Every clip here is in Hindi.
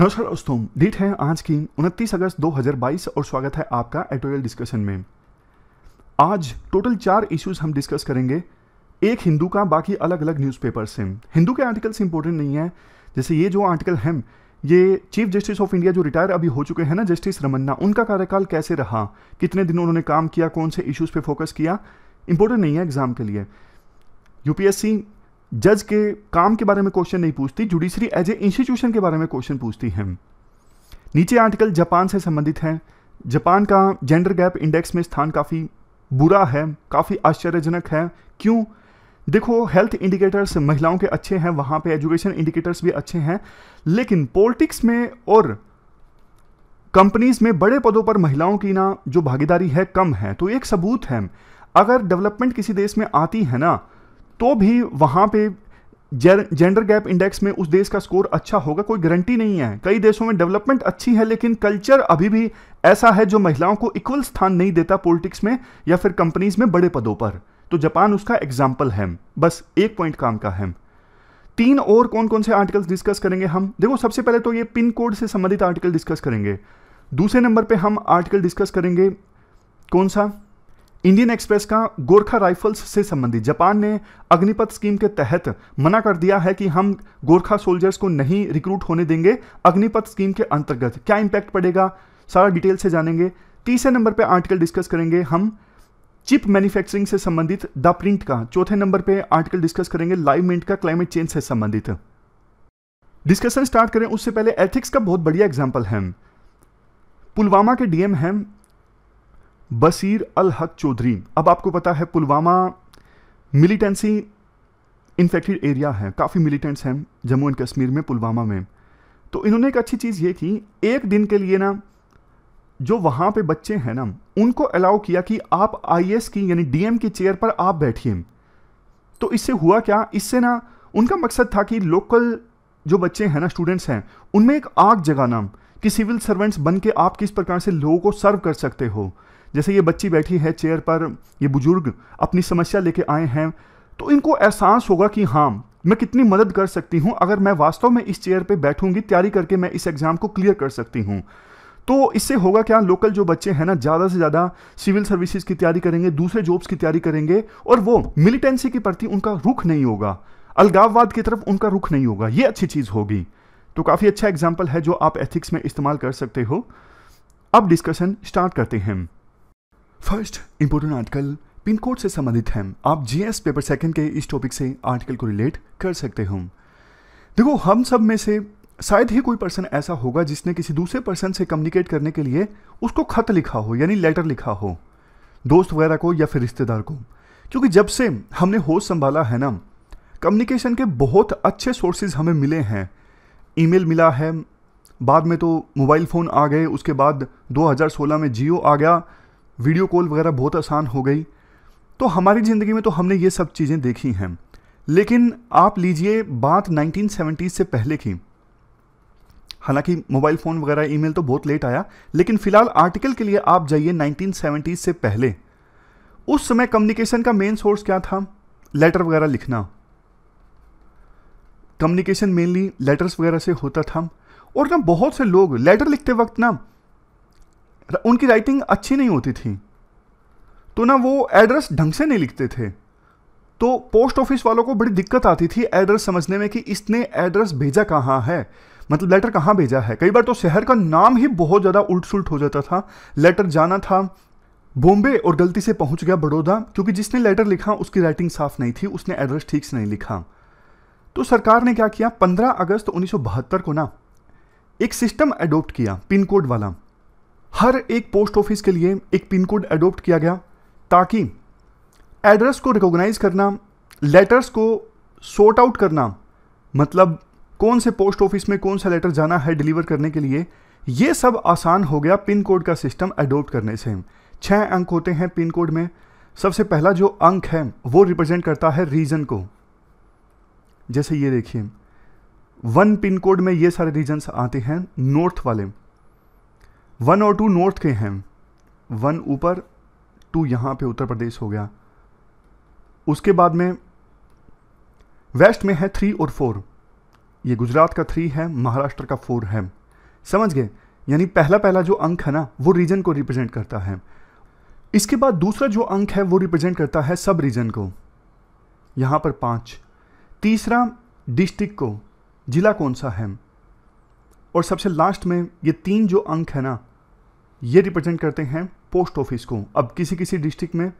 नमस्कार दोस्तों डेट है आज की 29 अगस्त 2022 और स्वागत है आपका एडिटोरियल डिस्कशन में आज टोटल चार इश्यूज हम डिस्कस करेंगे एक हिंदू का बाकी अलग अलग न्यूज़पेपर से हिंदू के आर्टिकल्स इंपॉर्टेंट नहीं है जैसे ये जो आर्टिकल हैं ये चीफ जस्टिस ऑफ इंडिया जो रिटायर अभी हो चुके हैं ना जस्टिस रमन्ना उनका कार्यकाल कैसे रहा कितने दिन उन्होंने काम किया कौन से इशूज़ पे फोकस किया इंपॉर्टेंट नहीं है एग्ज़ाम के लिए यूपीएससी जज के काम के बारे में क्वेश्चन नहीं पूछती जुडिशरी एज ए इंस्टीट्यूशन के बारे में क्वेश्चन पूछती है नीचे आर्टिकल जापान से संबंधित हैं जापान का जेंडर गैप इंडेक्स में स्थान काफ़ी बुरा है काफ़ी आश्चर्यजनक है क्यों देखो हेल्थ इंडिकेटर्स महिलाओं के अच्छे हैं वहाँ पे एजुकेशन इंडिकेटर्स भी अच्छे हैं लेकिन पॉलिटिक्स में और कंपनीज में बड़े पदों पर महिलाओं की ना जो भागीदारी है कम है तो एक सबूत है अगर डेवलपमेंट किसी देश में आती है ना तो भी वहाँ पे जेंडर गैप इंडेक्स में उस देश का स्कोर अच्छा होगा कोई गारंटी नहीं है कई देशों में डेवलपमेंट अच्छी है लेकिन कल्चर अभी भी ऐसा है जो महिलाओं को इक्वल स्थान नहीं देता पॉलिटिक्स में या फिर कंपनीज में बड़े पदों पर तो जापान उसका एग्जाम्पल है बस एक पॉइंट काम का है तीन और कौन कौन से आर्टिकल्स डिस्कस करेंगे हम देखो सबसे पहले तो ये पिन कोड से संबंधित आर्टिकल डिस्कस करेंगे दूसरे नंबर पे हम आर्टिकल डिस्कस करेंगे कौन सा इंडियन एक्सप्रेस का गोरखा राइफल्स से संबंधित जापान ने अग्निपथ स्कीम के तहत मना कर दिया है कि हम गोरखा सोल्जर्स को नहीं रिक्रूट होने देंगे अग्निपथ स्कीम के अंतर्गत क्या इंपैक्ट पड़ेगा सारा डिटेल से जानेंगे तीसरे नंबर पे आर्टिकल डिस्कस करेंगे हम चिप मैन्युफैक्चरिंग से संबंधित द प्रिंट का चौथे नंबर पे आर्टिकल डिस्कस करेंगे लाइव मिंट का क्लाइमेट चेंज से संबंधित डिस्कशन स्टार्ट करें उससे पहले एथिक्स का बहुत बढ़िया एग्जाम्पल है पुलवामा के डीएम हैं बसीर अल हक चौधरी अब आपको पता है पुलवामा मिलिटेंसी इन्फेक्टेड एरिया है काफ़ी मिलिटेंट्स हैं जम्मू एंड कश्मीर में पुलवामा में तो इन्होंने एक अच्छी चीज़ ये की एक दिन के लिए ना जो वहाँ पे बच्चे हैं ना उनको अलाउ किया कि आप आईएएस की यानी डीएम की चेयर पर आप बैठिए तो इससे हुआ क्या इससे ना उनका मकसद था कि लोकल जो बच्चे हैं ना स्टूडेंट्स हैं उनमें एक आग जगाना कि सिविल सर्वेंट्स बन के आप किस प्रकार से लोगों को सर्व कर सकते हो जैसे ये बच्ची बैठी है चेयर पर ये बुजुर्ग अपनी समस्या लेके आए हैं तो इनको एहसास होगा कि हाँ मैं कितनी मदद कर सकती हूँ अगर मैं वास्तव में इस चेयर पे बैठूंगी तैयारी करके मैं इस एग्ज़ाम को क्लियर कर सकती हूँ तो इससे होगा क्या लोकल जो बच्चे हैं ना ज़्यादा से ज़्यादा सिविल सर्विसेज की तैयारी करेंगे दूसरे जॉब्स की तैयारी करेंगे और वो मिलिटेंसी के प्रति उनका रुख नहीं होगा अलगाववाद की तरफ उनका रुख नहीं होगा ये अच्छी चीज़ होगी तो काफ़ी अच्छा एग्जाम्पल है जो आप एथिक्स में इस्तेमाल कर सकते हो अब डिस्कशन स्टार्ट करते हैं first important article pin code से संबंधित हैं आप जीएस पेपर सेकंड के इस टॉपिक से आर्टिकल को रिलेट कर सकते हो देखो हम सब में से शायद ही कोई पर्सन ऐसा होगा जिसने किसी दूसरे पर्सन से कम्युनिकेट करने के लिए उसको खत लिखा हो यानी लेटर लिखा हो दोस्त वगैरह को या फिर रिश्तेदार को क्योंकि जब से हमने होश संभाला है ना कम्युनिकेशन के बहुत अच्छे सोर्सेज हमें मिले हैं ईमेल मिला है बाद में तो मोबाइल फ़ोन आ गए उसके बाद 2016 में जियो आ गया वीडियो कॉल वगैरह बहुत आसान हो गई तो हमारी ज़िंदगी में तो हमने ये सब चीज़ें देखी हैं लेकिन आप लीजिए बात नाइनटीन से पहले की हालांकि मोबाइल फ़ोन वगैरह ईमेल तो बहुत लेट आया लेकिन फ़िलहाल आर्टिकल के लिए आप जाइए नाइनटीन से पहले उस समय कम्युनिकेशन का मेन सोर्स क्या था लेटर वगैरह लिखना कम्युनिकेशन मेनली लेटर्स वगैरह से होता था और ना बहुत से लोग लेटर लिखते वक्त ना उनकी राइटिंग अच्छी नहीं होती थी तो ना वो एड्रेस ढंग से नहीं लिखते थे तो पोस्ट ऑफिस वालों को बड़ी दिक्कत आती थी एड्रेस समझने में कि इसने एड्रेस भेजा कहाँ है मतलब लेटर कहाँ भेजा है कई बार तो शहर का नाम ही बहुत ज़्यादा उल्ट सुलट हो जाता था लेटर जाना था बॉम्बे और गलती से पहुंच गया बड़ौदा क्योंकि जिसने लेटर लिखा उसकी राइटिंग साफ नहीं थी उसने एड्रेस ठीक से नहीं लिखा तो सरकार ने क्या किया 15 अगस्त 1972 को ना एक सिस्टम अडोप्ट किया पिन कोड वाला हर एक पोस्ट ऑफिस के लिए एक पिन कोड एडोप्ट किया गया ताकि एड्रेस को रिकॉग्नाइज करना लेटर्स को सॉर्ट आउट करना मतलब कौन से पोस्ट ऑफिस में कौन सा लेटर जाना है डिलीवर करने के लिए ये सब आसान हो गया पिन कोड का सिस्टम एडोप्ट करने से छः अंक होते हैं पिन कोड में सबसे पहला जो अंक है वो रिप्रेजेंट करता है रीजन को जैसे ये देखिए वन पिन कोड में ये सारे रीजन्स आते हैं नॉर्थ वाले वन और टू नॉर्थ के हैं वन ऊपर टू यहाँ पे उत्तर प्रदेश हो गया उसके बाद में वेस्ट में है थ्री और फोर ये गुजरात का थ्री है महाराष्ट्र का फोर है समझ गए यानी पहला पहला जो अंक है ना वो रीजन को रिप्रेजेंट करता है इसके बाद दूसरा जो अंक है वो रिप्रेजेंट करता है सब रीजन को यहाँ पर पाँच तीसरा डिस्ट्रिक्ट को जिला कौन सा है और सबसे लास्ट में ये तीन जो अंक है ना ये रिप्रेजेंट करते हैं पोस्ट ऑफिस को अब किसी किसी डिस्ट्रिक्ट में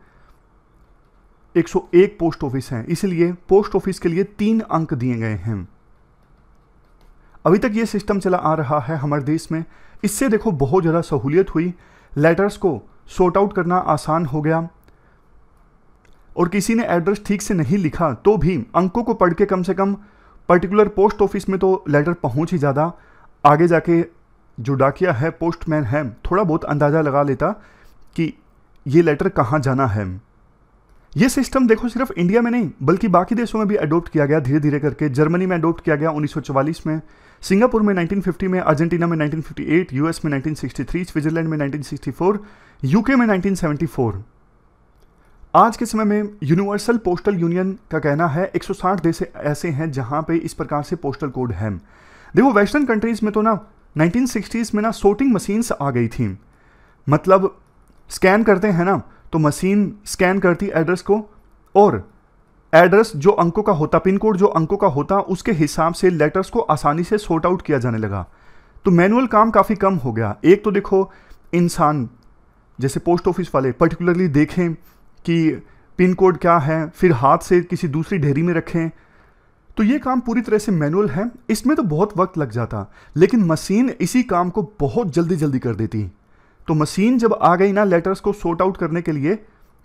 101 पोस्ट ऑफिस हैं इसलिए पोस्ट ऑफिस के लिए तीन अंक दिए गए हैं अभी तक ये सिस्टम चला आ रहा है हमारे देश में इससे देखो बहुत ज़्यादा सहूलियत हुई लेटर्स को सॉर्ट आउट करना आसान हो गया और किसी ने एड्रेस ठीक से नहीं लिखा तो भी अंकों को पढ़ के कम से कम पर्टिकुलर पोस्ट ऑफिस में तो लेटर पहुंच ही ज़्यादा आगे जाके जो डाकिया है पोस्टमैन है थोड़ा बहुत अंदाज़ा लगा लेता कि ये लेटर कहाँ जाना है ये सिस्टम देखो सिर्फ इंडिया में नहीं बल्कि बाकी देशों में भी अडोप्ट किया गया धीरे धीरे करके जर्मनी में अडोप्ट किया गया 1944 में सिंगापुर में 1950 में अर्जेंटीना में 1958 यूएस में 1963 स्विट्जरलैंड में 1964 यूके में 1974 आज के समय में यूनिवर्सल पोस्टल यूनियन का कहना है 160 देश ऐसे हैं जहां पे इस प्रकार से पोस्टल कोड है देखो वेस्टर्न कंट्रीज़ में तो ना नाइनटीन में ना सोटिंग मशीन्स आ गई थी मतलब स्कैन करते हैं ना तो मशीन स्कैन करती एड्रेस को और एड्रेस जो अंकों का होता पिन कोड जो अंकों का होता उसके हिसाब से लेटर्स को आसानी से सॉर्ट आउट किया जाने लगा तो मैनुअल काम काफ़ी कम हो गया एक तो देखो इंसान जैसे पोस्ट ऑफिस वाले पर्टिकुलरली देखें कि पिन कोड क्या है फिर हाथ से किसी दूसरी ढेरी में रखें तो ये काम पूरी तरह से मैनुअल है इसमें तो बहुत वक्त लग जाता लेकिन मशीन इसी काम को बहुत जल्दी जल्दी कर देती तो मशीन जब आ गई ना लेटर्स को सॉर्ट आउट करने के लिए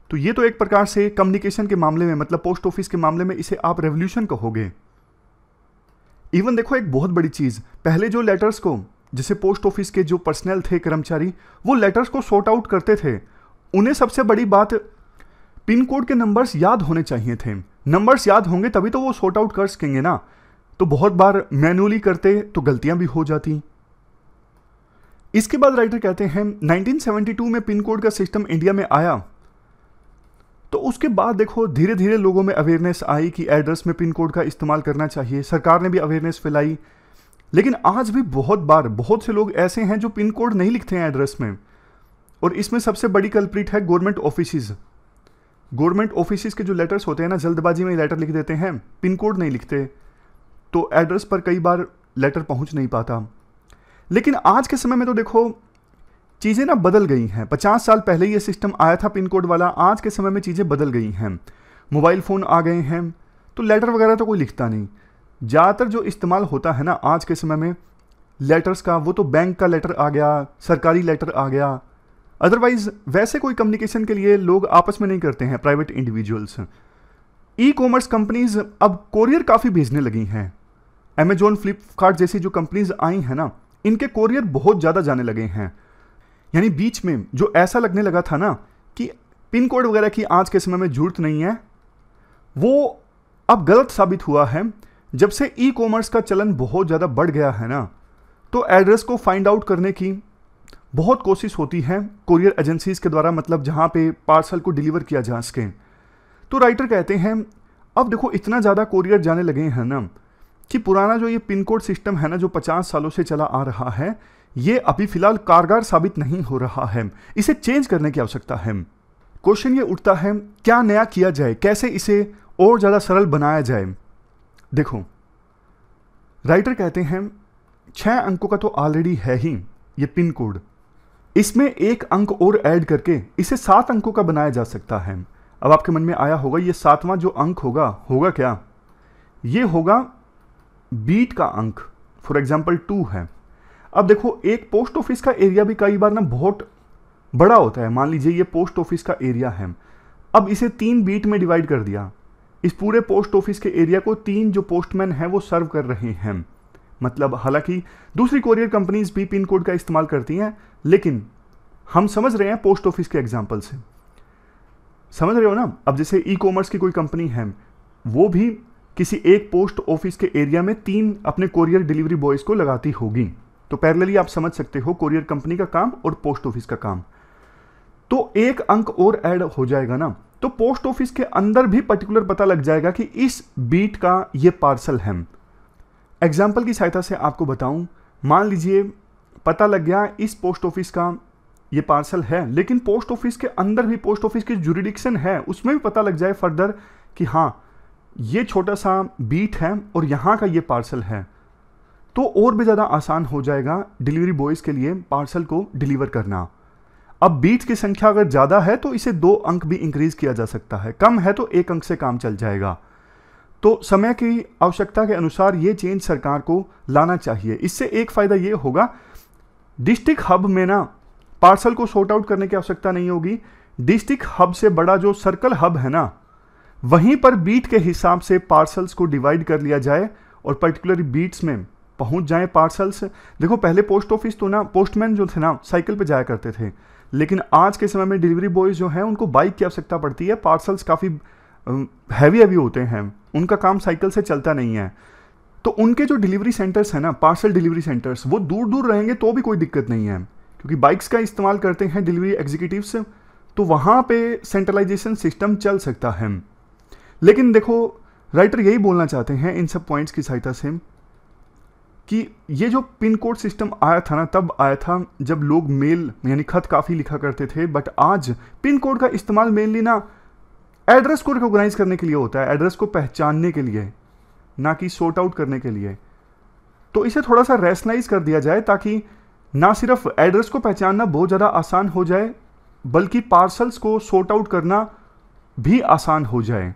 तो ये तो एक प्रकार से कम्युनिकेशन के मामले में मतलब पोस्ट ऑफिस के मामले में इसे आप रेवोल्यूशन कहोगे इवन देखो एक बहुत बड़ी चीज़ पहले जो लेटर्स को जैसे पोस्ट ऑफिस के जो पर्सनल थे कर्मचारी वो लेटर्स को सॉर्ट आउट करते थे उन्हें सबसे बड़ी बात पिन कोड के नंबर्स याद होने चाहिए थे नंबर्स याद होंगे तभी तो वो सॉर्ट आउट कर सकेंगे ना तो बहुत बार मैनुअली करते तो गलतियां भी हो जाती इसके बाद राइटर कहते हैं 1972 में पिन कोड का सिस्टम इंडिया में आया तो उसके बाद देखो धीरे धीरे लोगों में अवेयरनेस आई कि एड्रेस में पिन कोड का इस्तेमाल करना चाहिए सरकार ने भी अवेयरनेस फैलाई लेकिन आज भी बहुत बार बहुत से लोग ऐसे हैं जो पिन कोड नहीं लिखते हैं एड्रेस में और इसमें सबसे बड़ी कल्प्रिट है गवर्नमेंट ऑफिसेज़ गवर्नमेंट ऑफिस के जो लेटर्स होते हैं ना जल्दबाजी में लेटर लिख देते हैं पिन कोड नहीं लिखते तो एड्रेस पर कई बार लेटर पहुंच नहीं पाता लेकिन आज के समय में तो देखो चीज़ें ना बदल गई हैं पचास साल पहले ये सिस्टम आया था पिन कोड वाला आज के समय में चीज़ें बदल गई हैं मोबाइल फ़ोन आ गए हैं तो लेटर वगैरह तो कोई लिखता नहीं ज़्यादातर जो इस्तेमाल होता है ना आज के समय में लेटर्स का वो तो बैंक का लेटर आ गया सरकारी लेटर आ गया अदरवाइज वैसे कोई कम्युनिकेशन के लिए लोग आपस में नहीं करते हैं private individuals e commerce companies अब कोरियर काफ़ी भेजने लगी हैं अमेजोन फ्लिपकार्ट जैसी जो कंपनीज आई हैं ना इनके कोरियर बहुत ज़्यादा जाने लगे हैं यानी बीच में जो ऐसा लगने लगा था ना कि पिन कोड वगैरह की आज के समय में जरूरत नहीं है वो अब गलत साबित हुआ है जब से ई कॉमर्स का चलन बहुत ज़्यादा बढ़ गया है ना तो एड्रेस को फाइंड आउट करने की बहुत कोशिश होती है कोरियर एजेंसीज़ के द्वारा मतलब जहाँ पे पार्सल को डिलीवर किया जा सके तो राइटर कहते हैं अब देखो इतना ज़्यादा कोरियर जाने लगे हैं ना कि पुराना जो ये पिन कोड सिस्टम है ना जो 50 सालों से चला आ रहा है ये अभी फ़िलहाल कारगर साबित नहीं हो रहा है इसे चेंज करने की आवश्यकता है क्वेश्चन ये उठता है क्या नया किया जाए कैसे इसे और ज़्यादा सरल बनाया जाए देखो राइटर कहते हैं छः अंकों का तो ऑलरेडी है ही ये पिन कोड इसमें एक अंक और ऐड करके इसे सात अंकों का बनाया जा सकता है अब आपके मन में आया होगा ये सातवां जो अंक होगा होगा क्या ये होगा बीट का अंक फॉर एग्जाम्पल टू है अब देखो एक पोस्ट ऑफिस का एरिया भी कई बार ना बहुत बड़ा होता है मान लीजिए ये पोस्ट ऑफिस का एरिया है अब इसे तीन बीट में डिवाइड कर दिया इस पूरे पोस्ट ऑफिस के एरिया को तीन जो पोस्टमैन हैं वो सर्व कर रहे हैं मतलब हालांकि दूसरी कोरियर कंपनीज भी पिन कोड का इस्तेमाल करती हैं लेकिन हम समझ रहे हैं पोस्ट ऑफिस के एग्जाम्पल से समझ रहे हो ना अब जैसे ई कॉमर्स की कोई कंपनी है वो भी किसी एक पोस्ट ऑफिस के एरिया में तीन अपने कोरियर डिलीवरी बॉयज़ को लगाती होगी तो पैरेलली आप समझ सकते हो कोरियर कंपनी का काम और पोस्ट ऑफिस का काम तो एक अंक और ऐड हो जाएगा ना तो पोस्ट ऑफिस के अंदर भी पर्टिकुलर पता लग जाएगा कि इस बीट का ये पार्सल है एग्जाम्पल की सहायता से आपको बताऊं मान लीजिए पता लग गया इस पोस्ट ऑफिस का ये पार्सल है लेकिन पोस्ट ऑफिस के अंदर भी पोस्ट ऑफिस की जुरिडिक्शन है उसमें भी पता लग जाए फर्दर कि हाँ ये छोटा सा बीट है और यहाँ का ये पार्सल है तो और भी ज़्यादा आसान हो जाएगा डिलीवरी बॉयज़ के लिए पार्सल को डिलीवर करना अब बीट की संख्या अगर ज़्यादा है तो इसे दो अंक भी इंक्रीज़ किया जा सकता है कम है तो एक अंक से काम चल जाएगा तो समय की आवश्यकता के अनुसार ये चेंज सरकार को लाना चाहिए इससे एक फ़ायदा ये होगा डिस्ट्रिक्ट हब में ना पार्सल को सॉर्ट आउट करने की आवश्यकता नहीं होगी डिस्ट्रिक्ट हब से बड़ा जो सर्कल हब है ना वहीं पर बीट के हिसाब से पार्सल्स को डिवाइड कर लिया जाए और पर्टिकुलर बीट्स में पहुंच जाए पार्सल्स देखो पहले पोस्ट ऑफिस तो ना पोस्टमैन जो थे ना साइकिल पर जाया करते थे लेकिन आज के समय में डिलीवरी बॉयज़ जो हैं उनको बाइक की आवश्यकता पड़ती है पार्सल्स काफ़ी हैवी हैवी होते हैं उनका काम साइकिल से चलता नहीं है तो उनके जो डिलीवरी सेंटर्स हैं ना पार्सल डिलीवरी सेंटर्स वो दूर दूर रहेंगे तो भी कोई दिक्कत नहीं है क्योंकि बाइक्स का इस्तेमाल करते हैं डिलीवरी एग्जीक्यूटिव तो वहाँ पे सेंट्रलाइजेशन सिस्टम चल सकता है लेकिन देखो राइटर यही बोलना चाहते हैं इन सब पॉइंट्स की सहायता से कि ये जो पिन कोड सिस्टम आया था ना तब आया था जब लोग मेल यानी खत काफ़ी लिखा करते थे बट आज पिन कोड का इस्तेमाल मेनली ना एड्रेस को रिकोगनाइज करने के लिए होता है एड्रेस को पहचानने के लिए ना कि सॉर्ट आउट करने के लिए तो इसे थोड़ा सा रेसनाइज कर दिया जाए ताकि ना सिर्फ एड्रेस को पहचानना बहुत ज़्यादा आसान हो जाए बल्कि पार्सल्स को सॉर्ट आउट करना भी आसान हो जाए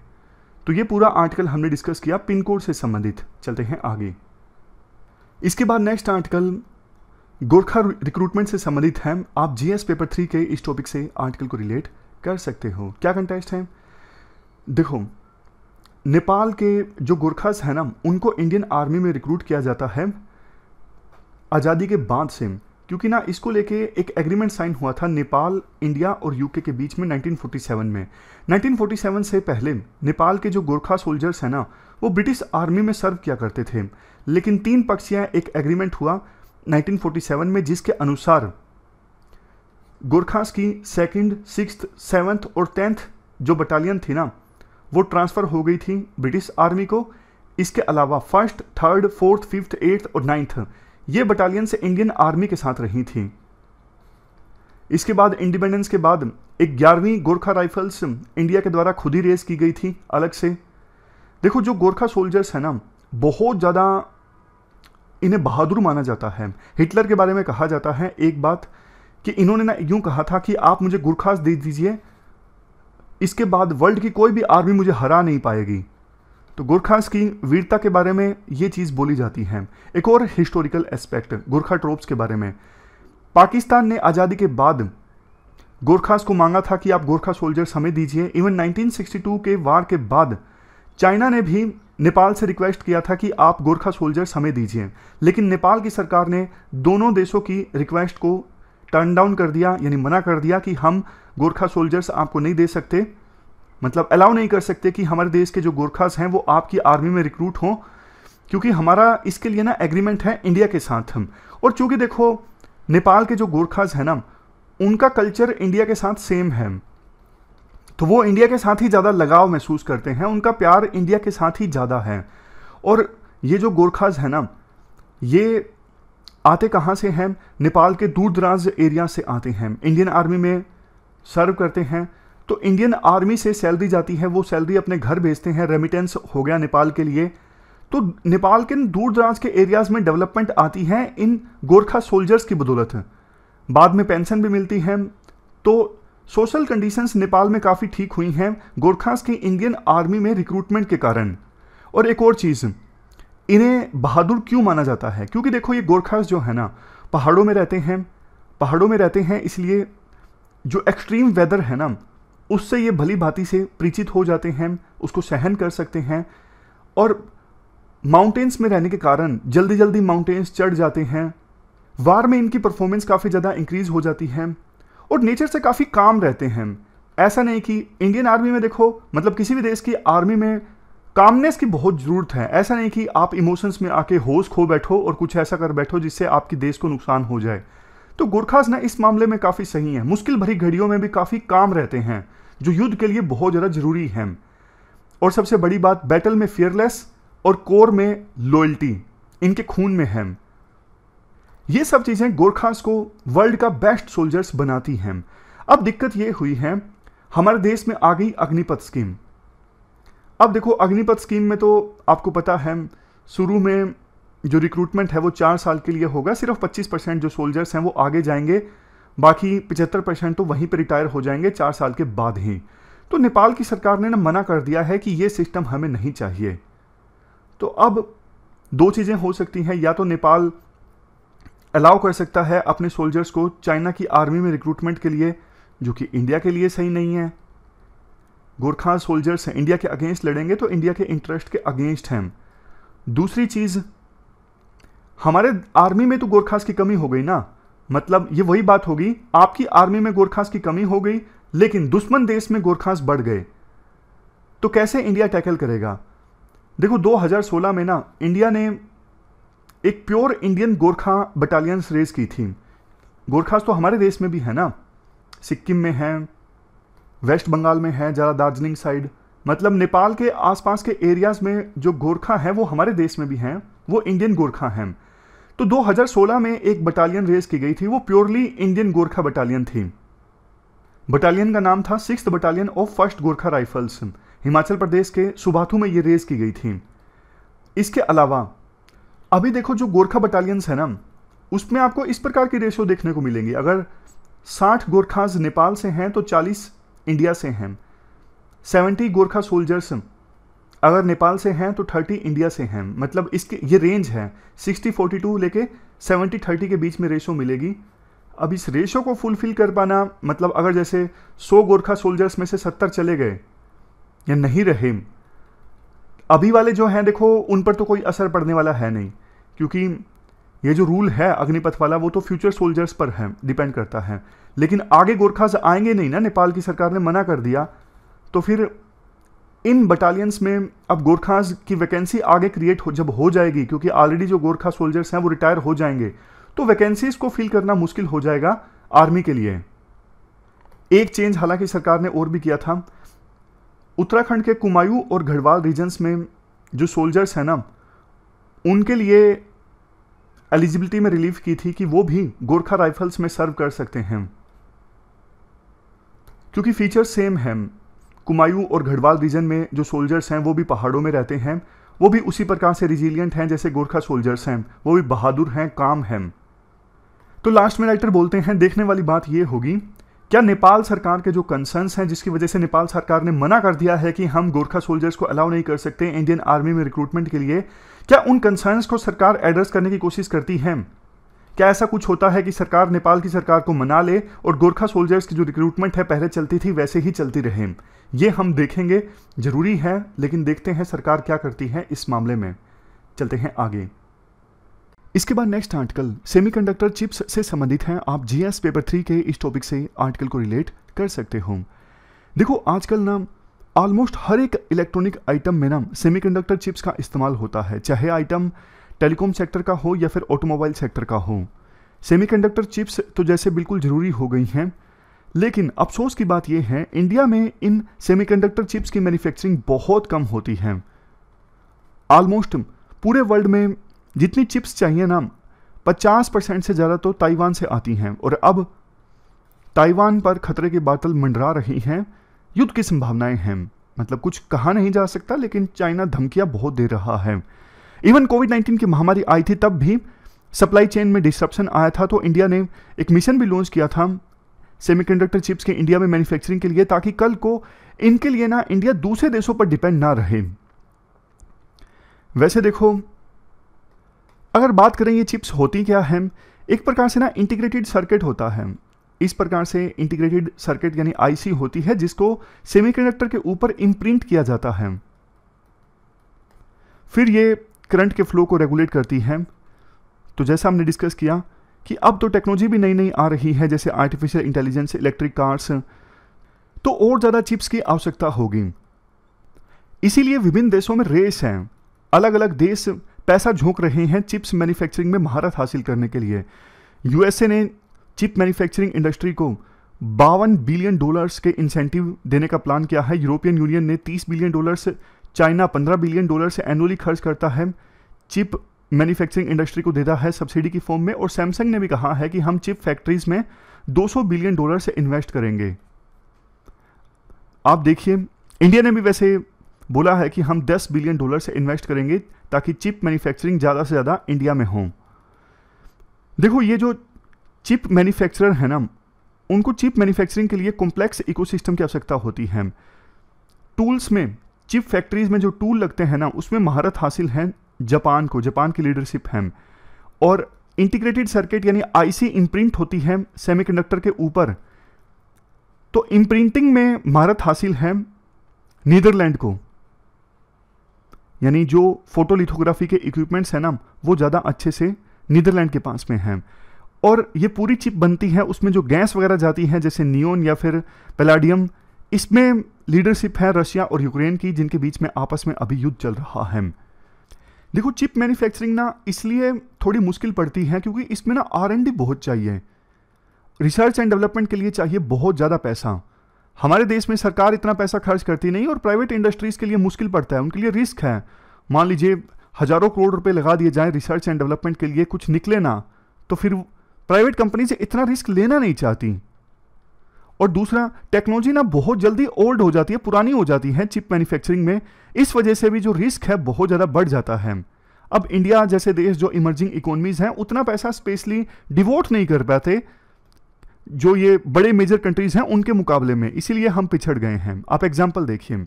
तो ये पूरा आर्टिकल हमने डिस्कस किया पिन कोड से संबंधित चलते हैं आगे इसके बाद नेक्स्ट आर्टिकल गोरखा रिक्रूटमेंट से संबंधित है आप जीएस पेपर थ्री के इस टॉपिक से आर्टिकल को रिलेट कर सकते हो क्या कंटेस्ट है देखो नेपाल के जो गुरखास हैं ना उनको इंडियन आर्मी में रिक्रूट किया जाता है आज़ादी के बाद से क्योंकि ना इसको लेके एक एग्रीमेंट साइन हुआ था नेपाल इंडिया और यूके के बीच में 1947 में 1947 से पहले नेपाल के जो गोरखा सोल्जर्स हैं ना वो ब्रिटिश आर्मी में सर्व किया करते थे लेकिन तीन पक्षीय एक एग्रीमेंट हुआ 1947 में जिसके अनुसार गोरखास की सेकंड सिक्स सेवन्थ और टेंथ जो बटालियन थी ना वो ट्रांसफ़र हो गई थी ब्रिटिश आर्मी को इसके अलावा first third fourth fifth eighth और नाइन्थ ये से इंडियन आर्मी के साथ रही थी इसके बाद इंडिपेंडेंस के बाद एक ग्यारहवीं गोरखा राइफल्स इंडिया के द्वारा खुद ही रेस की गई थी अलग से देखो जो गोरखा सोल्जर्स हैं ना बहुत ज़्यादा इन्हें बहादुर माना जाता है हिटलर के बारे में कहा जाता है एक बात कि इन्होंने ना यूँ कहा था कि आप मुझे गुरखास दे दीजिए इसके बाद वर्ल्ड की कोई भी आर्मी मुझे हरा नहीं पाएगी तो गोरखास की वीरता के बारे में ये चीज़ बोली जाती है एक और हिस्टोरिकल एस्पेक्ट गोरखा ट्रोप्स के बारे में पाकिस्तान ने आज़ादी के बाद गोरखास को मांगा था कि आप गोरखा सोल्जर्स हमें दीजिए इवन 1962 के वार के बाद चाइना ने भी नेपाल से रिक्वेस्ट किया था कि आप गोरखा सोल्जर्स हमें दीजिए लेकिन नेपाल की सरकार ने दोनों देशों की रिक्वेस्ट को टर्न डाउन कर दिया यानी मना कर दिया कि हम गोरखा सोल्जर्स आपको नहीं दे सकते मतलब अलाउ नहीं कर सकते कि हमारे देश के जो गोरखास हैं वो आपकी आर्मी में रिक्रूट हों क्योंकि हमारा इसके लिए ना एग्रीमेंट है इंडिया के साथ हम और चूंकि देखो नेपाल के जो गोरखास हैं ना उनका कल्चर इंडिया के साथ सेम है तो वो इंडिया के साथ ही ज़्यादा लगाव महसूस करते हैं उनका प्यार इंडिया के साथ ही ज़्यादा है और ये जो गोरखास है ना ये आते कहाँ से हैं नेपाल के दूर दराज एरिया से आते हैं इंडियन आर्मी में सर्व करते हैं तो इंडियन आर्मी से सैलरी जाती है वो सैलरी अपने घर भेजते हैं रेमिटेंस हो गया नेपाल के लिए तो नेपाल के दूर दराज के एरियाज में डेवलपमेंट आती है इन गोरखा सोल्जर्स की बदौलत बाद में पेंशन भी मिलती है तो सोशल कंडीशंस नेपाल में काफ़ी ठीक हुई हैं गोरखास की इंडियन आर्मी में रिक्रूटमेंट के कारण और एक और चीज़ इन्हें बहादुर क्यों माना जाता है क्योंकि देखो ये गोरखास जो है ना पहाड़ों में रहते हैं पहाड़ों में रहते हैं इसलिए जो एक्सट्रीम वेदर है ना उससे ये भली भांति से परिचित हो जाते हैं उसको सहन कर सकते हैं और माउंटेन्स में रहने के कारण जल्दी जल्दी माउंटेन्स चढ़ जाते हैं वार में इनकी परफॉर्मेंस काफ़ी ज़्यादा इंक्रीज हो जाती है और नेचर से काफ़ी काम रहते हैं ऐसा नहीं कि इंडियन आर्मी में देखो मतलब किसी भी देश की आर्मी में कामनेस की बहुत ज़रूरत है ऐसा नहीं कि आप इमोशंस में आके होश खो बैठो और कुछ ऐसा कर बैठो जिससे आपके देश को नुकसान हो जाए तो गोरखास ना इस मामले में काफ़ी सही है मुश्किल भरी घड़ियों में भी काफ़ी काम रहते हैं जो युद्ध के लिए बहुत ज़्यादा ज़रूरी है और सबसे बड़ी बात बैटल में फियरलेस और कोर में लॉयल्टी इनके खून में है ये सब चीज़ें गोरखास को वर्ल्ड का बेस्ट सोल्जर्स बनाती हैं अब दिक्कत ये हुई है हमारे देश में आ गई अग्निपथ स्कीम अब देखो अग्निपथ स्कीम में तो आपको पता है शुरू में जो रिक्रूटमेंट है वो चार साल के लिए होगा सिर्फ 25 परसेंट जो सोल्जर्स हैं वो आगे जाएंगे बाकी पिछहत्तर परसेंट तो वहीं पर रिटायर हो जाएंगे चार साल के बाद ही तो नेपाल की सरकार ने ना मना कर दिया है कि ये सिस्टम हमें नहीं चाहिए तो अब दो चीज़ें हो सकती हैं या तो नेपाल अलाउ कर सकता है अपने सोल्जर्स को चाइना की आर्मी में रिक्रूटमेंट के लिए जो कि इंडिया के लिए सही नहीं है गोरखा सोल्जर्स हैं इंडिया के अगेंस्ट लड़ेंगे तो इंडिया के इंटरेस्ट के अगेंस्ट हैं दूसरी चीज़ हमारे आर्मी में तो गोरखास की कमी हो गई ना मतलब ये वही बात होगी आपकी आर्मी में गोरखास की कमी हो गई लेकिन दुश्मन देश में गोरखास बढ़ गए तो कैसे इंडिया टैकल करेगा देखो 2016 में ना इंडिया ने एक pure Indian Gorkha battalions raise की थी गोरखास तो हमारे देश में भी है ना सिक्किम में है वेस्ट बंगाल में है ज़रा दार्जिलिंग साइड मतलब नेपाल के आसपास के एरियाज में जो गोरखा हैं वो हमारे देश में भी हैं वो इंडियन गोरखा हैं तो 2016 में एक बटालियन रेस की गई थी वो प्योरली इंडियन गोरखा बटालियन थी बटालियन का नाम था six battalion of first Gorkha rifles Himachal Pradesh के सुबाथू में ये रेस की गई थी इसके अलावा अभी देखो जो गोरखा बटालियंस है ना उसमें आपको इस प्रकार की रेशियो देखने को मिलेंगी अगर 60 गोरखाज नेपाल से हैं तो चालीस इंडिया से हैं सेवेंटी गोरखा सोल्जर्स अगर नेपाल से हैं तो थर्टी इंडिया से हैं मतलब इसके ये रेंज है सिक्सटी फोर्टी टू लेके सेवेंटी थर्टी के बीच में रेशो मिलेगी अब इस रेशो को फुलफिल कर पाना मतलब अगर जैसे सौ गोरखा सोल्जर्स में से सत्तर चले गए या नहीं रहे अभी वाले जो हैं देखो उन पर तो कोई असर पड़ने वाला है नहीं क्योंकि ये जो रूल है अग्निपथ वाला वो तो फ्यूचर सोल्जर्स पर है डिपेंड करता है लेकिन आगे गोरखाज आएंगे नहीं ना नेपाल की सरकार ने मना कर दिया तो फिर इन बटालियंस में अब गोरखाज की वैकेंसी आगे क्रिएट हो जब हो जाएगी क्योंकि ऑलरेडी जो गोरखा सोल्जर्स हैं वो रिटायर हो जाएंगे तो वैकेंसीज को फिल करना मुश्किल हो जाएगा आर्मी के लिए एक चेंज हालांकि सरकार ने और भी किया था उत्तराखंड के कुमायूं और गढ़वाल रीजन्स में जो सोल्जर्स हैं ना उनके लिए एलिजिबिलिटी में रिलीफ की थी कि वो भी गोरखा राइफल्स में सर्व कर सकते हैं क्योंकि फीचर सेम हैं कुमायूं और गढ़वाल रीजन में जो सोल्जर्स हैं वो भी पहाड़ों में रहते हैं वो भी उसी प्रकार से रिजिलियंट हैं जैसे गोरखा सोल्जर्स हैं वो भी बहादुर हैं काम हैं तो लास्ट में राइटर बोलते हैं देखने वाली बात ये होगी क्या नेपाल सरकार के जो कंसर्न्स हैं जिसकी वजह से नेपाल सरकार ने मना कर दिया है कि हम गोरखा सोल्जर्स को अलाउ नहीं कर सकते इंडियन आर्मी में रिक्रूटमेंट के लिए क्या उन कंसर्न्स को सरकार एड्रेस करने की कोशिश करती है क्या ऐसा कुछ होता है कि सरकार नेपाल की सरकार को मना ले और गोरखा सोल्जर्स की जो रिक्रूटमेंट है पहले चलती थी वैसे ही चलती रहे ये हम देखेंगे जरूरी है लेकिन देखते हैं सरकार क्या करती है इस मामले में चलते हैं आगे इसके बाद नेक्स्ट आर्टिकल सेमीकंडक्टर चिप्स से संबंधित है आप जीएस पेपर थ्री के इस टॉपिक से आर्टिकल को रिलेट कर सकते हो देखो आजकल ना ऑलमोस्ट हर एक इलेक्ट्रॉनिक आइटम में ना सेमीकंडक्टर चिप्स का इस्तेमाल होता है चाहे आइटम टेलीकॉम सेक्टर का हो या फिर ऑटोमोबाइल सेक्टर का हो सेमीकंडक्टर चिप्स तो जैसे बिल्कुल ज़रूरी हो गई हैं लेकिन अफसोस की बात यह है इंडिया में इन सेमीकंडक्टर चिप्स की मैन्युफैक्चरिंग बहुत कम होती है ऑलमोस्ट पूरे वर्ल्ड में जितनी चिप्स चाहिए ना 50 परसेंट से ज़्यादा तो ताइवान से आती हैं और अब ताइवान पर खतरे की बातल मंडरा रही हैं युद्ध की संभावनाएं हैं मतलब कुछ कहा नहीं जा सकता लेकिन चाइना धमकियां बहुत दे रहा है इवन कोविड नाइन्टीन की महामारी आई थी तब भी सप्लाई चेन में डिस्ट्रप्शन आया था तो इंडिया ने एक मिशन भी लॉन्च किया था सेमीकंडक्टर चिप्स के इंडिया में मैन्युफैक्चरिंग के लिए ताकि कल को इनके लिए ना इंडिया दूसरे देशों पर डिपेंड ना रहे वैसे देखो अगर बात करें ये चिप्स होती क्या है एक प्रकार से ना इंटीग्रेटेड सर्किट होता है इस प्रकार से इंटीग्रेटेड सर्किट यानी आईसी होती है जिसको सेमीकंडक्टर के ऊपर इम्प्रिंट किया जाता है फिर ये करंट के फ्लो को रेगुलेट करती है तो जैसा हमने डिस्कस किया कि अब तो टेक्नोलॉजी भी नई नई आ रही है जैसे आर्टिफिशियल इंटेलिजेंस इलेक्ट्रिक कार्स तो और ज़्यादा चिप्स की आवश्यकता होगी इसीलिए विभिन्न देशों में रेस है अलग अलग देश पैसा झोंक रहे हैं चिप्स मैन्युफैक्चरिंग में महारत हासिल करने के लिए यूएसए ने चिप मैन्युफैक्चरिंग इंडस्ट्री को बावन बिलियन डॉलर्स के इंसेंटिव देने का प्लान किया है यूरोपियन यूनियन ने 30 billion dollars China 15 billion dollar से एनुअली खर्च करता है चिप मैन्युफैक्चरिंग इंडस्ट्री को देता है सब्सिडी की फॉर्म में और सैमसंग ने भी कहा है कि हम चिप फैक्ट्रीज में 200 बिलियन डॉलर से इन्वेस्ट करेंगे आप देखिए इंडिया ने भी वैसे बोला है कि हम 10 बिलियन डॉलर से इन्वेस्ट करेंगे ताकि चिप मैन्युफैक्चरिंग ज़्यादा से ज़्यादा इंडिया में हो देखो ये जो चिप मैन्युफैक्चरर है ना उनको चिप मैन्युफैक्चरिंग के लिए कॉम्प्लेक्स इकोसिस्टम की आवश्यकता होती है टूल्स में चिप फैक्ट्रीज में जो टूल लगते हैं ना उसमें महारत हासिल है जापान को जापान की लीडरशिप है और इंटीग्रेटेड सर्किट यानी आईसी इम्प्रिंट होती है सेमीकंडक्टर के ऊपर तो इम्प्रिंटिंग में महारत हासिल है नीदरलैंड को यानी जो फोटोलिथोग्राफी के इक्विपमेंट्स हैं ना वो ज़्यादा अच्छे से नीदरलैंड के पास में हैं और ये पूरी चिप बनती है उसमें जो गैस वगैरह जाती है जैसे नियोन या फिर पेलाडियम इसमें लीडरशिप है रशिया और यूक्रेन की जिनके बीच में आपस में अभी युद्ध चल रहा है देखो चिप मैन्युफैक्चरिंग ना इसलिए थोड़ी मुश्किल पड़ती है क्योंकि इसमें ना आर बहुत चाहिए रिसर्च एंड डेवलपमेंट के लिए चाहिए बहुत ज़्यादा पैसा हमारे देश में सरकार इतना पैसा खर्च करती नहीं और प्राइवेट इंडस्ट्रीज़ के लिए मुश्किल पड़ता है उनके लिए रिस्क है मान लीजिए हज़ारों करोड़ रुपए लगा दिए जाएं रिसर्च एंड डेवलपमेंट के लिए कुछ निकले ना तो फिर प्राइवेट कंपनी से इतना रिस्क लेना नहीं चाहती और दूसरा टेक्नोलॉजी ना बहुत जल्दी ओल्ड हो जाती है पुरानी हो जाती है चिप मैन्युफैक्चरिंग में इस वजह से भी जो रिस्क है बहुत ज़्यादा बढ़ जाता है अब इंडिया जैसे देश जो इमर्जिंग इकोनॉमीज़ हैं उतना पैसा स्पेशली डिवोट नहीं कर पाते जो ये बड़े मेजर कंट्रीज़ हैं उनके मुकाबले में इसीलिए हम पिछड़ गए हैं आप एग्जाम्पल देखिए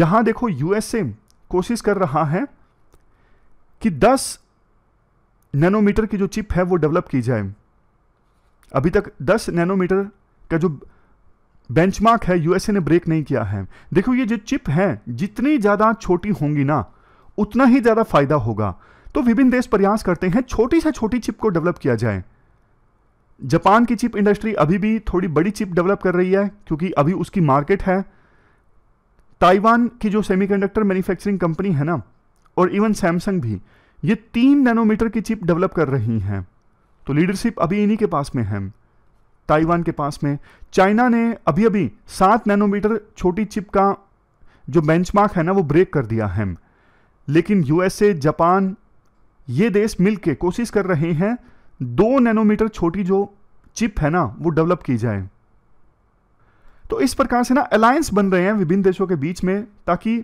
जहाँ देखो यूएसए कोशिश कर रहा है कि 10 नैनोमीटर की जो चिप है वो डेवलप की जाए अभी तक 10 नैनोमीटर का जो बेंचमार्क है यूएसए ने ब्रेक नहीं किया है देखो ये जो चिप है जितनी ज़्यादा छोटी होंगी ना उतना ही ज़्यादा फायदा होगा तो विभिन्न देश प्रयास करते हैं छोटी से छोटी चिप को डेवलप किया जाए जापान की चिप इंडस्ट्री अभी भी थोड़ी बड़ी चिप डेवलप कर रही है क्योंकि अभी उसकी मार्केट है ताइवान की जो सेमीकंडक्टर मैन्युफैक्चरिंग कंपनी है ना और इवन सैमसंग भी ये तीन नैनोमीटर की चिप डेवलप कर रही हैं तो लीडरशिप अभी इन्हीं के पास में है ताइवान के पास में चाइना ने अभी अभी सात नैनोमीटर छोटी चिप का जो बेंचमार्क है ना वो ब्रेक कर दिया है लेकिन यूएसए जापान ये देश मिलके कोशिश कर रहे हैं दो नैनोमीटर छोटी जो चिप है ना वो डेवलप की जाए तो इस प्रकार से ना अलायंस बन रहे हैं विभिन्न देशों के बीच में ताकि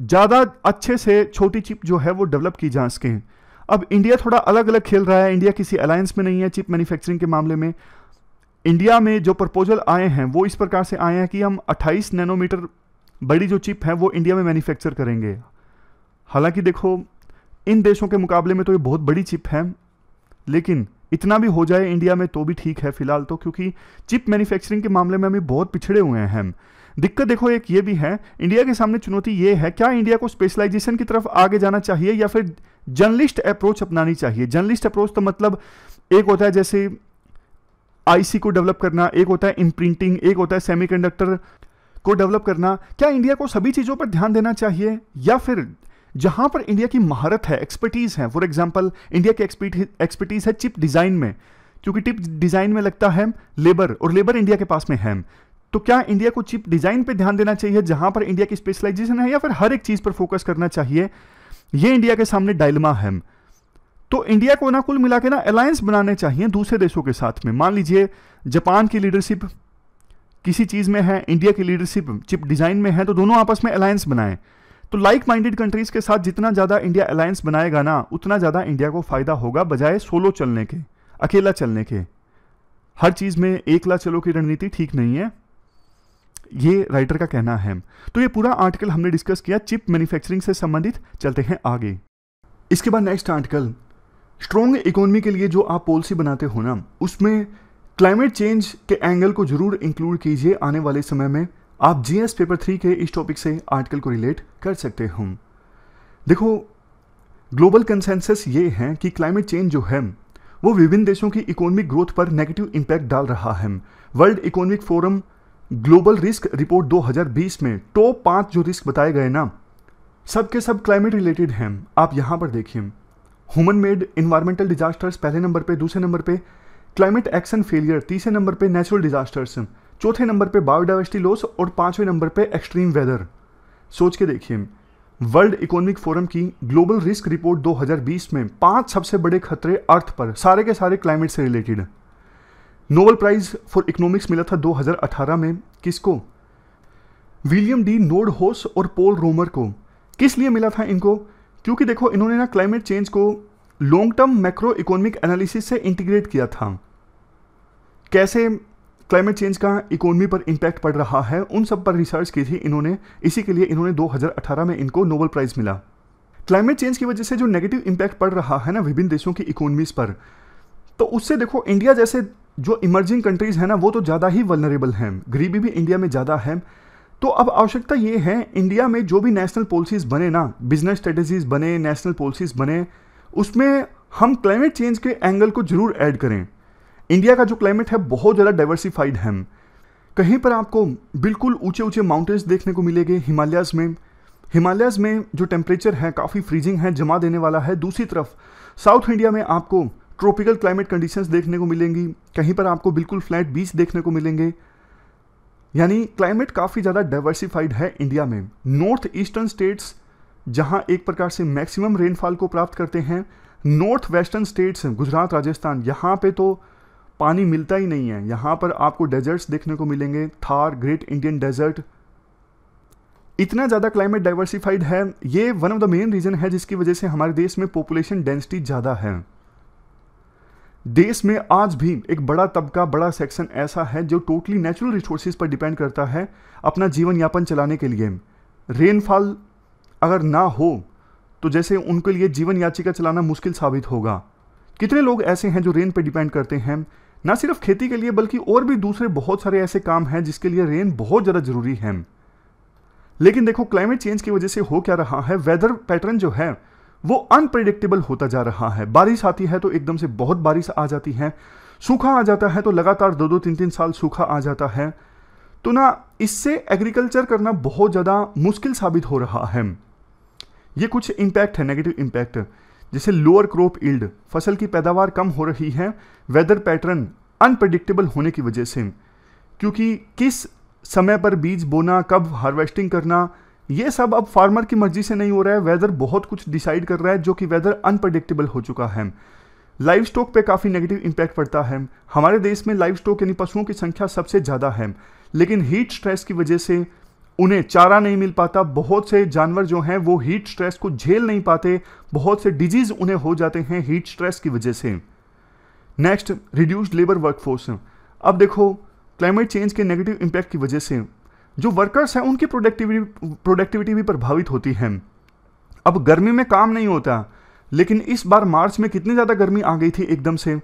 ज़्यादा अच्छे से छोटी चिप जो है वो डेवलप की जा सके अब इंडिया थोड़ा अलग अलग खेल रहा है इंडिया किसी अलायंस में नहीं है चिप मैन्युफैक्चरिंग के मामले में इंडिया में जो प्रपोजल आए हैं वो इस प्रकार से आए हैं कि हम 28 नैनोमीटर बड़ी जो चिप है वो इंडिया में मैन्युफैक्चर करेंगे हालांकि देखो इन देशों के मुकाबले में तो ये बहुत बड़ी चिप है लेकिन इतना भी हो जाए इंडिया में तो भी ठीक है फिलहाल तो क्योंकि चिप मैन्युफैक्चरिंग के मामले में हमें बहुत पिछड़े हुए हैं दिक्कत देखो एक ये भी है इंडिया के सामने चुनौती ये है क्या इंडिया को स्पेशलाइजेशन की तरफ आगे जाना चाहिए या फिर जर्नलिस्ट अप्रोच अपनानी चाहिए जर्नलिस्ट अप्रोच तो मतलब एक होता है जैसे आईसी को डेवलप करना एक होता है इम्प्रिंटिंग एक होता है सेमी को डेवलप करना क्या इंडिया को सभी चीज़ों पर ध्यान देना चाहिए या फिर जहां पर इंडिया की महारत है एक्सपर्टीज़ है फॉर एग्जाम्पल इंडिया की एक्सपर्टीज़ है चिप डिज़ाइन में क्योंकि टिप डिज़ाइन में लगता है लेबर और लेबर इंडिया के पास में है तो क्या इंडिया को चिप डिजाइन पे ध्यान देना चाहिए जहां पर इंडिया की स्पेशलाइजेशन है या फिर हर एक चीज पर फोकस करना चाहिए ये इंडिया के सामने डायलमा है तो इंडिया को ना कुल मिला के ना अलायंस बनाने चाहिए दूसरे देशों के साथ में मान लीजिए जापान की लीडरशिप किसी चीज़ में है इंडिया की लीडरशिप चिप डिज़ाइन में है तो दोनों आपस में अलायंस बनाएं तो लाइक माइंडेड कंट्रीज़ के साथ जितना ज़्यादा इंडिया अलायंस बनाएगा ना उतना ज़्यादा इंडिया को फ़ायदा होगा बजाय सोलो चलने के अकेला चलने के हर चीज़ में एकला चलो की रणनीति ठीक नहीं है ये राइटर का कहना है तो ये पूरा आर्टिकल हमने डिस्कस किया चिप मैन्युफैक्चरिंग से संबंधित चलते हैं आगे इसके बाद नेक्स्ट आर्टिकल स्ट्रॉन्ग इकोनॉमी के लिए जो आप पॉलिसी बनाते हो ना उसमें क्लाइमेट चेंज के एंगल को जरूर इंक्लूड कीजिए आने वाले समय में आप जीएस पेपर थ्री के इस टॉपिक से आर्टिकल को रिलेट कर सकते हो देखो ग्लोबल कंसेंसस ये है कि क्लाइमेट चेंज जो है वो विभिन्न देशों की इकोनॉमिक ग्रोथ पर नेगेटिव इंपैक्ट डाल रहा है World Economic Forum global risk report 2020 में टॉप पांच जो रिस्क बताए गए ना सब के सब क्लाइमेट रिलेटेड हैं आप यहां पर देखिए ह्यूमन मेड इन्वायरमेंटल डिजास्टर्स पहले नंबर पे दूसरे नंबर पे क्लाइमेट एक्शन फेलियर तीसरे नंबर पे नेचुरल डिजास्टर्स चौथे नंबर पे बायोडाइवर्सिटी लॉस और पांचवें नंबर पे एक्सट्रीम वेदर सोच के देखिए वर्ल्ड इकोनॉमिक फोरम की ग्लोबल रिस्क रिपोर्ट 2020 में पांच सबसे बड़े खतरे अर्थ पर सारे के सारे क्लाइमेट से related Nobel prize for economics मिला था 2018 में किसको विलियम डी नोड होस और पोल रोमर को किस लिए मिला था इनको क्योंकि देखो इन्होंने ना क्लाइमेट चेंज को long term macro economic analysis से इंटीग्रेट किया था कैसे क्लाइमेट चेंज का इकोनॉमी पर इंपैक्ट पड़ रहा है उन सब पर रिसर्च की थी इन्होंने इसी के लिए इन्होंने 2018 में इनको नोबल प्राइज़ मिला क्लाइमेट चेंज की वजह से जो नेगेटिव इंपैक्ट पड़ रहा है ना विभिन्न देशों की इकोनॉमीज़ पर तो उससे देखो इंडिया जैसे जो इमर्जिंग कंट्रीज़ हैं ना वो तो ज़्यादा ही वलनरेबल हैं गरीबी भी इंडिया में ज़्यादा है तो अब आवश्यकता ये है इंडिया में जो भी नेशनल पॉलिसीज़ बने ना बिजनेस स्ट्रेटजीज़ बने नेशनल पॉलिसीज़ बने उसमें हम क्लाइमेट चेंज के एंगल को ज़रूर ऐड करें इंडिया का जो क्लाइमेट है बहुत ज़्यादा डाइवर्सिफाइड है कहीं पर आपको बिल्कुल ऊंचे ऊंचे माउंटेन्स देखने को मिलेंगे हिमालयाज़ में हिमालयस में जो टेम्परेचर है काफ़ी फ्रीजिंग है जमा देने वाला है दूसरी तरफ साउथ इंडिया में आपको ट्रॉपिकल क्लाइमेट कंडीशंस देखने को मिलेंगी कहीं पर आपको बिल्कुल फ्लैट बीच देखने को मिलेंगे यानी क्लाइमेट काफ़ी ज़्यादा डाइवर्सिफाइड है इंडिया में नॉर्थ ईस्टर्न स्टेट्स जहाँ एक प्रकार से मैक्सिमम रेनफॉल को प्राप्त करते हैं north western states Gujarat Rajasthan यहाँ पे तो पानी मिलता ही नहीं है यहाँ पर आपको डेजर्ट्स देखने को मिलेंगे थार ग्रेट इंडियन डेजर्ट इतना ज़्यादा क्लाइमेट डाइवर्सिफाइड है ये one of the main reason है जिसकी वजह से हमारे देश में पॉपुलेशन डेंसिटी ज़्यादा है देश में आज भी एक बड़ा तबका बड़ा सेक्शन ऐसा है जो टोटली नेचुरल रिसोर्सेज पर डिपेंड करता है अपना जीवन यापन चलाने के लिए रेनफॉल अगर ना हो तो जैसे उनके लिए जीवन याचिका चलाना मुश्किल साबित होगा कितने लोग ऐसे हैं जो रेन पर डिपेंड करते हैं ना सिर्फ खेती के लिए बल्कि और भी दूसरे बहुत सारे ऐसे काम हैं जिसके लिए रेन बहुत ज़्यादा ज़रूरी है लेकिन देखो क्लाइमेट चेंज की वजह से हो क्या रहा है वेदर पैटर्न जो है वो अनप्रिडिक्टेबल होता जा रहा है बारिश आती है तो एकदम से बहुत बारिश आ जाती है सूखा आ जाता है तो लगातार दो दो तीन तीन साल सूखा आ जाता है तो ना इससे एग्रीकल्चर करना बहुत ज़्यादा मुश्किल साबित हो रहा है ये कुछ इम्पैक्ट है नेगेटिव इम्पैक्ट जैसे लोअर क्रॉप ईल्ड फसल की पैदावार कम हो रही है वेदर पैटर्न अनप्रडिक्टेबल होने की वजह से क्योंकि किस समय पर बीज बोना कब हार्वेस्टिंग करना ये सब अब फार्मर की मर्जी से नहीं हो रहा है वेदर बहुत कुछ डिसाइड कर रहा है जो कि वेदर अनप्रडिक्टेबल हो चुका है लाइव स्टॉक पर काफ़ी नेगेटिव इम्पैक्ट पड़ता है हमारे देश में लाइव स्टॉक यानी पशुओं की संख्या सबसे ज़्यादा है लेकिन हीट स्ट्रेस की वजह से उन्हें चारा नहीं मिल पाता बहुत से जानवर जो हैं वो हीट स्ट्रेस को झेल नहीं पाते बहुत से डिजीज़ उन्हें हो जाते हैं हीट स्ट्रेस की वजह से नेक्स्ट रिड्यूस्ड लेबर वर्कफोर्स अब देखो क्लाइमेट चेंज के नेगेटिव इम्पैक्ट की वजह से जो वर्कर्स हैं उनकी प्रोडक्टिविटी प्रोडक्टिविटी भी प्रभावित होती है अब गर्मी में काम नहीं होता लेकिन इस बार मार्च में कितनी ज़्यादा गर्मी आ गई थी एकदम से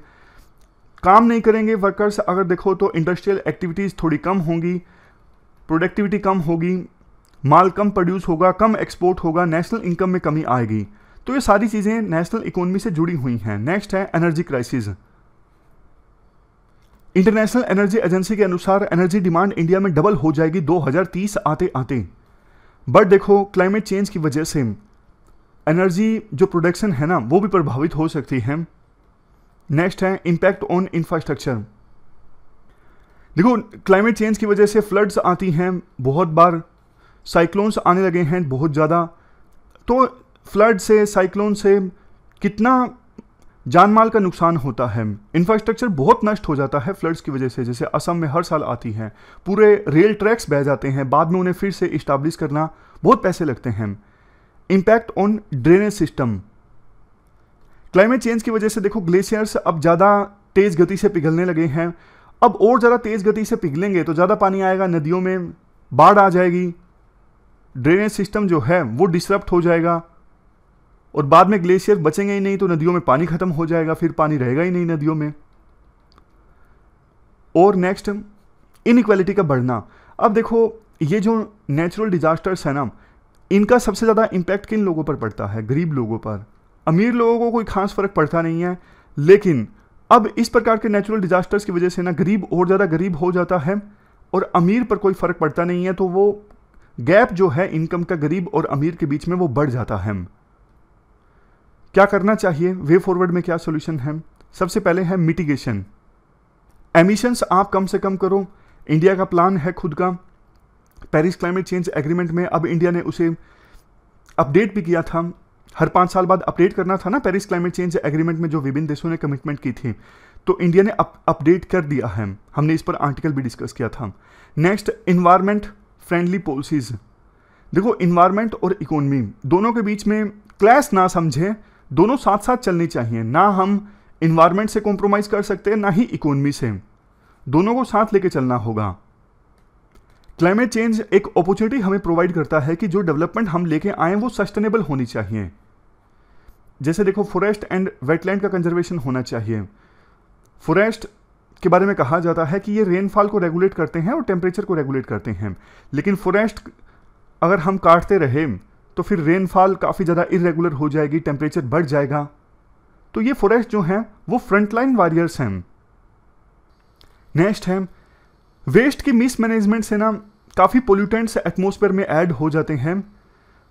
काम नहीं करेंगे वर्कर्स अगर देखो तो इंडस्ट्रियल एक्टिविटीज़ थोड़ी कम होंगी प्रोडक्टिविटी कम होगी माल कम प्रोड्यूस होगा कम एक्सपोर्ट होगा नेशनल इनकम में कमी आएगी तो ये सारी चीज़ें नेशनल इकोनॉमी से जुड़ी हुई हैं नेक्स्ट है energy crisis international energy agency के अनुसार एनर्जी डिमांड इंडिया में डबल हो जाएगी 2030 आते आते बट देखो क्लाइमेट चेंज की वजह से एनर्जी जो प्रोडक्शन है ना वो भी प्रभावित हो सकती है नेक्स्ट है इम्पैक्ट ऑन इंफ्रास्ट्रक्चर देखो क्लाइमेट चेंज की वजह से फ्लड्स आती हैं बहुत बार साइक्लोन्स आने लगे हैं बहुत ज़्यादा तो फ्लड से साइक्लोन से कितना जान माल का नुकसान होता है इंफ्रास्ट्रक्चर बहुत नष्ट हो जाता है फ्लड्स की वजह से जैसे असम में हर साल आती हैं पूरे रेल ट्रैक्स बह जाते हैं बाद में उन्हें फिर से इस्टाब्लिश करना बहुत पैसे लगते हैं impact on drainage system climate change की वजह से देखो ग्लेशियर्स अब ज़्यादा तेज़ गति से पिघलने लगे हैं अब और ज़्यादा तेज़ गति से पिघलेंगे तो ज़्यादा पानी आएगा नदियों में बाढ़ आ जाएगी ड्रेनेज सिस्टम जो है वो डिसरप्ट हो जाएगा और बाद में ग्लेशियर बचेंगे ही नहीं तो नदियों में पानी ख़त्म हो जाएगा फिर पानी रहेगा ही नहीं नदियों में और नेक्स्ट इनक्वालिटी का बढ़ना अब देखो ये जो नेचुरल डिजास्टर्स है ना इनका सबसे ज़्यादा इम्पैक्ट किन लोगों पर पड़ता है गरीब लोगों पर अमीर लोगों को कोई खास फ़र्क पड़ता नहीं है लेकिन अब इस प्रकार के नेचुरल डिजास्टर्स की वजह से ना गरीब और ज़्यादा गरीब हो जाता है और अमीर पर कोई फ़र्क पड़ता नहीं है तो वो गैप जो है इनकम का गरीब और अमीर के बीच में वो बढ़ जाता है क्या करना चाहिए वे फॉरवर्ड में क्या सोल्यूशन है सबसे पहले है मिटिगेशन एमिशंस आप कम से कम करो इंडिया का प्लान है खुद का पेरिस क्लाइमेट चेंज एग्रीमेंट में अब इंडिया ने उसे अपडेट भी किया था हर पांच साल बाद अपडेट करना था ना पेरिस क्लाइमेट चेंज एग्रीमेंट में जो विभिन्न देशों ने कमिटमेंट की थी तो इंडिया ने अप, अपडेट कर दिया है हमने इस पर आर्टिकल भी डिस्कस किया था नेक्स्ट इन्वायरमेंट फ्रेंडली पॉलिसीज देखो इन्वायरमेंट और इकोनमी दोनों के बीच में क्लैश ना समझें दोनों साथ साथ चलनी चाहिए ना हम इन्वायरमेंट से कॉम्प्रोमाइज़ कर सकते हैं ना ही इकोनमी से दोनों को साथ लेके चलना होगा क्लाइमेट चेंज एक अपॉर्चुनिटी हमें प्रोवाइड करता है कि जो डेवलपमेंट हम लेके आए वो सस्टेनेबल होनी चाहिए जैसे देखो फॉरेस्ट एंड वेटलैंड का कंजर्वेशन होना चाहिए फॉरेस्ट के बारे में कहा जाता है कि ये रेनफॉल को रेगुलेट करते हैं और टेम्परेचर को रेगुलेट करते हैं लेकिन फॉरेस्ट अगर हम काटते रहे तो फिर रेनफॉल काफ़ी ज़्यादा इरेगुलर हो जाएगी टेम्परेचर बढ़ जाएगा तो ये फॉरेस्ट जो हैं वो फ्रंटलाइन वॉरियर्स हैं नेक्स्ट है वेस्ट की मिसमैनेजमेंट से ना काफ़ी पोल्यूटेंट्स एटमोसफेयर में ऐड हो जाते हैं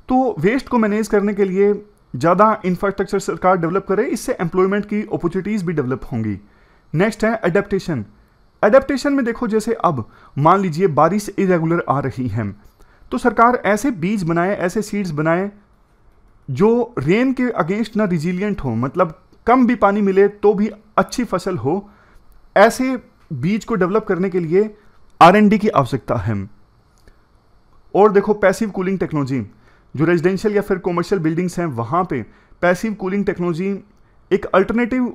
तो वेस्ट को मैनेज करने के लिए ज़्यादा इंफ्रास्ट्रक्चर सरकार डेवलप करे इससे एम्प्लॉयमेंट की अपॉर्चुनिटीज़ भी डेवलप होंगी नेक्स्ट है अडेप्टेशन अडेप्टेशन में देखो जैसे अब मान लीजिए बारिश इरेगुलर आ रही है तो सरकार ऐसे बीज बनाए ऐसे सीड्स बनाए जो रेन के अगेंस्ट ना रिजिलियंट हो मतलब कम भी पानी मिले तो भी अच्छी फसल हो ऐसे बीज को डेवलप करने के लिए आर की आवश्यकता है और देखो पैसिव कूलिंग टेक्नोलॉजी जो रेजिडेंशियल या फिर कॉमर्शियल बिल्डिंग्स हैं वहाँ पे पैसिव कूलिंग टेक्नोलॉजी एक अल्टरनेटिव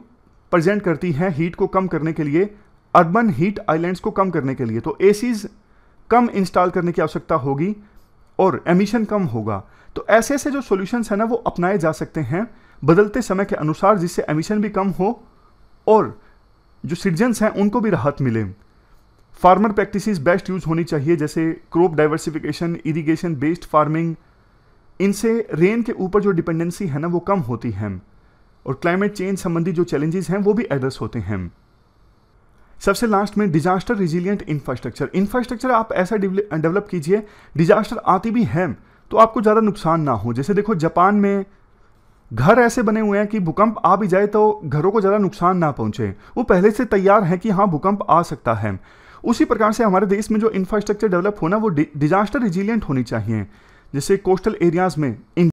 प्रेजेंट करती है हीट को कम करने के लिए अर्बन हीट आइलैंड्स को कम करने के लिए तो एसीज कम इंस्टॉल करने की आवश्यकता होगी और एमिशन कम होगा तो ऐसे ऐसे जो सॉल्यूशंस हैं ना वो अपनाए जा सकते हैं बदलते समय के अनुसार जिससे एमिशन भी कम हो और जो सिटीजन्स हैं उनको भी राहत मिले फार्मर प्रैक्टिसेस बेस्ट यूज होनी चाहिए जैसे crop diversification irrigation based farming इनसे रेन के ऊपर जो डिपेंडेंसी है ना वो कम होती है और क्लाइमेट चेंज संबंधी जो चैलेंजेस हैं वो भी एड्रेस होते हैं सबसे लास्ट में डिजास्टर रिजिलियंट इंफ्रास्ट्रक्चर इंफ्रास्ट्रक्चर आप ऐसा डेवलप कीजिए डिजास्टर आती भी है तो आपको ज़्यादा नुकसान ना हो जैसे देखो जापान में घर ऐसे बने हुए हैं कि भूकंप आ भी जाए तो घरों को ज़्यादा नुकसान ना पहुंचे वो पहले से तैयार हैं कि हाँ भूकंप आ सकता है उसी प्रकार से हमारे देश में जो इंफ्रास्ट्रक्चर डेवलप होना वो डिजास्टर रिजिलियंट होनी चाहिए जैसे कोस्टल एरियाज़ में